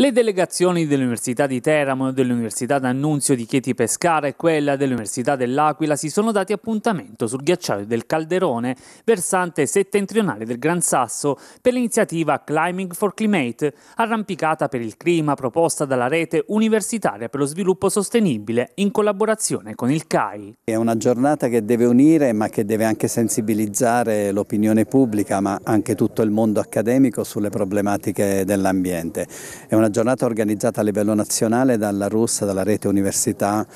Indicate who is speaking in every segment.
Speaker 1: Le delegazioni dell'Università di Teramo, dell'Università d'Annunzio di Chieti Pescara e quella dell'Università dell'Aquila si sono dati appuntamento sul ghiacciaio del Calderone, versante settentrionale del Gran Sasso, per l'iniziativa Climbing for Climate, arrampicata per il clima proposta dalla rete universitaria per lo sviluppo sostenibile in collaborazione con il CAI.
Speaker 2: È una giornata che deve unire ma che deve anche sensibilizzare l'opinione pubblica ma anche tutto il mondo accademico sulle problematiche dell'ambiente. È una giornata organizzata a livello nazionale dalla RUS, dalla rete Università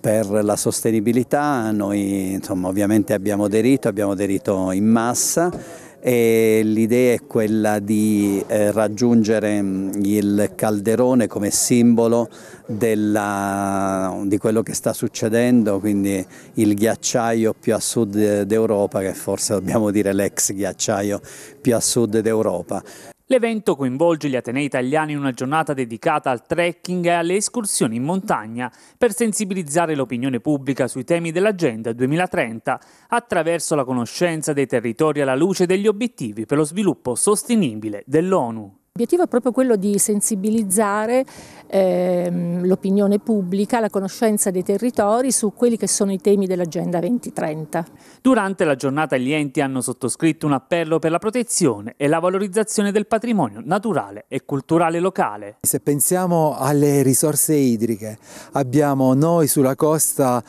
Speaker 2: per la sostenibilità, noi insomma, ovviamente abbiamo aderito, abbiamo aderito in massa l'idea è quella di eh, raggiungere mm, il calderone come simbolo della, di quello che sta succedendo, quindi il ghiacciaio più a sud eh, d'Europa, che forse dobbiamo dire l'ex ghiacciaio più a sud d'Europa.
Speaker 1: L'evento coinvolge gli Atenei italiani in una giornata dedicata al trekking e alle escursioni in montagna per sensibilizzare l'opinione pubblica sui temi dell'Agenda 2030 attraverso la conoscenza dei territori alla luce degli obiettivi per lo sviluppo sostenibile dell'ONU.
Speaker 3: L'obiettivo è proprio quello di sensibilizzare ehm, l'opinione pubblica, la conoscenza dei territori su quelli che sono i temi dell'Agenda 2030.
Speaker 1: Durante la giornata gli enti hanno sottoscritto un appello per la protezione e la valorizzazione del patrimonio naturale e culturale locale.
Speaker 3: Se pensiamo alle risorse idriche, abbiamo noi sulla costa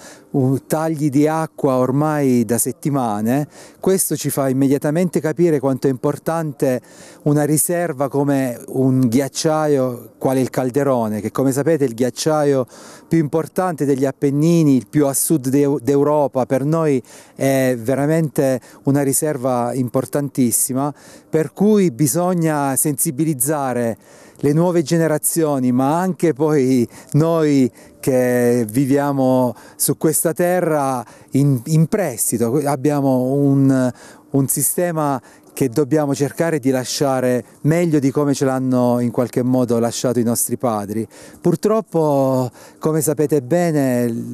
Speaker 3: tagli di acqua ormai da settimane, questo ci fa immediatamente capire quanto è importante una riserva come un ghiacciaio quale il Calderone, che come sapete è il ghiacciaio più importante degli Appennini, il più a sud d'Europa, per noi è veramente una riserva importantissima, per cui bisogna sensibilizzare le nuove generazioni, ma anche poi noi che viviamo su questa terra in, in prestito, abbiamo un, un sistema che dobbiamo cercare di lasciare meglio di come ce l'hanno in qualche modo lasciato i nostri padri. Purtroppo, come sapete bene,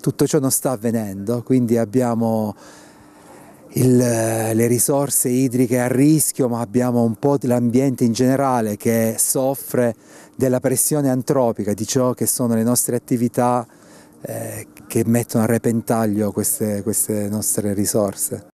Speaker 3: tutto ciò non sta avvenendo, quindi abbiamo il, eh, le risorse idriche a rischio, ma abbiamo un po' l'ambiente in generale che soffre della pressione antropica, di ciò che sono le nostre attività eh, che mettono a repentaglio queste, queste nostre risorse.